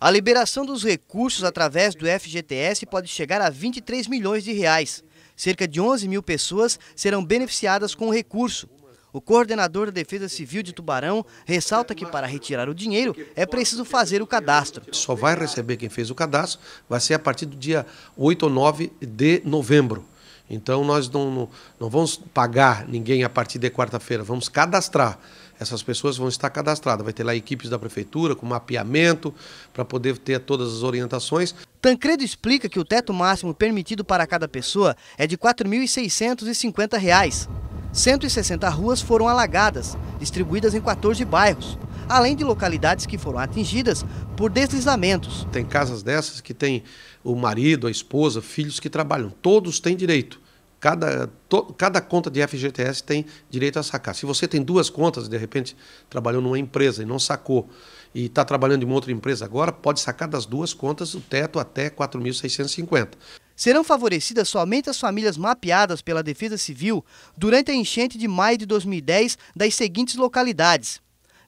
A liberação dos recursos através do FGTS pode chegar a 23 milhões de reais. Cerca de 11 mil pessoas serão beneficiadas com o recurso. O coordenador da Defesa Civil de Tubarão ressalta que para retirar o dinheiro é preciso fazer o cadastro. Só vai receber quem fez o cadastro, vai ser a partir do dia 8 ou 9 de novembro. Então nós não, não, não vamos pagar ninguém a partir de quarta-feira, vamos cadastrar. Essas pessoas vão estar cadastradas, vai ter lá equipes da prefeitura com mapeamento para poder ter todas as orientações. Tancredo explica que o teto máximo permitido para cada pessoa é de R$ 4.650. 160 ruas foram alagadas, distribuídas em 14 bairros além de localidades que foram atingidas por deslizamentos. Tem casas dessas que tem o marido, a esposa, filhos que trabalham. Todos têm direito. Cada, to, cada conta de FGTS tem direito a sacar. Se você tem duas contas, de repente trabalhou numa empresa e não sacou, e está trabalhando em uma outra empresa agora, pode sacar das duas contas o teto até 4.650 serão favorecidas somente as famílias mapeadas pela Defesa Civil durante a enchente de maio de 2010 das seguintes localidades: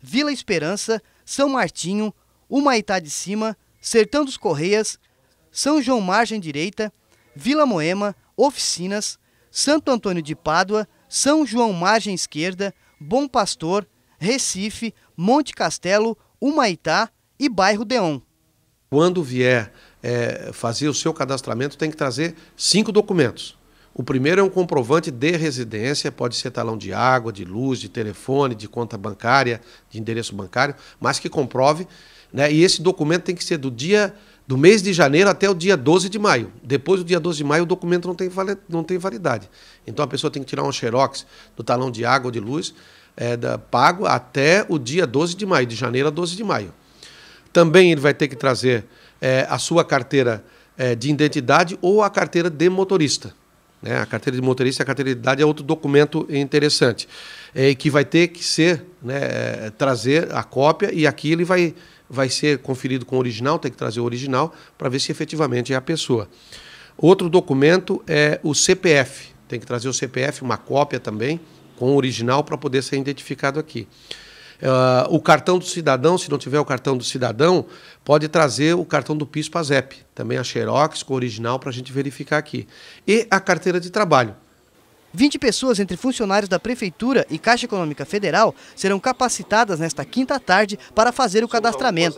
Vila Esperança, São Martinho, Humaitá de Cima, Sertão dos Correias, São João Margem Direita, Vila Moema, Oficinas, Santo Antônio de Pádua, São João Margem Esquerda, Bom Pastor, Recife, Monte Castelo, Humaitá e Bairro Deon. Quando vier é, fazer o seu cadastramento, tem que trazer cinco documentos o primeiro é um comprovante de residência, pode ser talão de água, de luz, de telefone, de conta bancária, de endereço bancário, mas que comprove. Né? E esse documento tem que ser do dia do mês de janeiro até o dia 12 de maio. Depois do dia 12 de maio, o documento não tem, não tem validade. Então a pessoa tem que tirar um xerox do talão de água ou de luz é, da, pago até o dia 12 de maio, de janeiro a 12 de maio. Também ele vai ter que trazer é, a sua carteira é, de identidade ou a carteira de motorista. Né? A carteira de motorista e a carteira de idade é outro documento interessante, é, que vai ter que ser, né, trazer a cópia e aqui ele vai, vai ser conferido com o original, tem que trazer o original para ver se efetivamente é a pessoa. Outro documento é o CPF, tem que trazer o CPF, uma cópia também, com o original para poder ser identificado aqui. Uh, o cartão do cidadão, se não tiver o cartão do cidadão, pode trazer o cartão do PIS para a ZEP, também a Xerox com o original para a gente verificar aqui. E a carteira de trabalho. 20 pessoas entre funcionários da Prefeitura e Caixa Econômica Federal serão capacitadas nesta quinta tarde para fazer o cadastramento.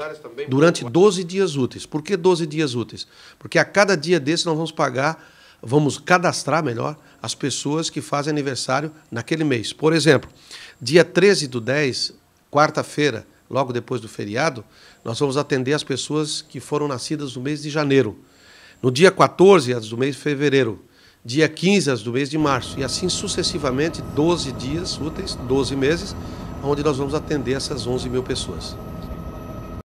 Durante 12 dias úteis. Por que 12 dias úteis? Porque a cada dia desse nós vamos pagar, vamos cadastrar melhor, as pessoas que fazem aniversário naquele mês. Por exemplo, dia 13 do 10, quarta-feira, logo depois do feriado, nós vamos atender as pessoas que foram nascidas no mês de janeiro. No dia 14, as do mês de fevereiro. Dia 15, as do mês de março. E assim sucessivamente, 12 dias úteis, 12 meses, onde nós vamos atender essas 11 mil pessoas.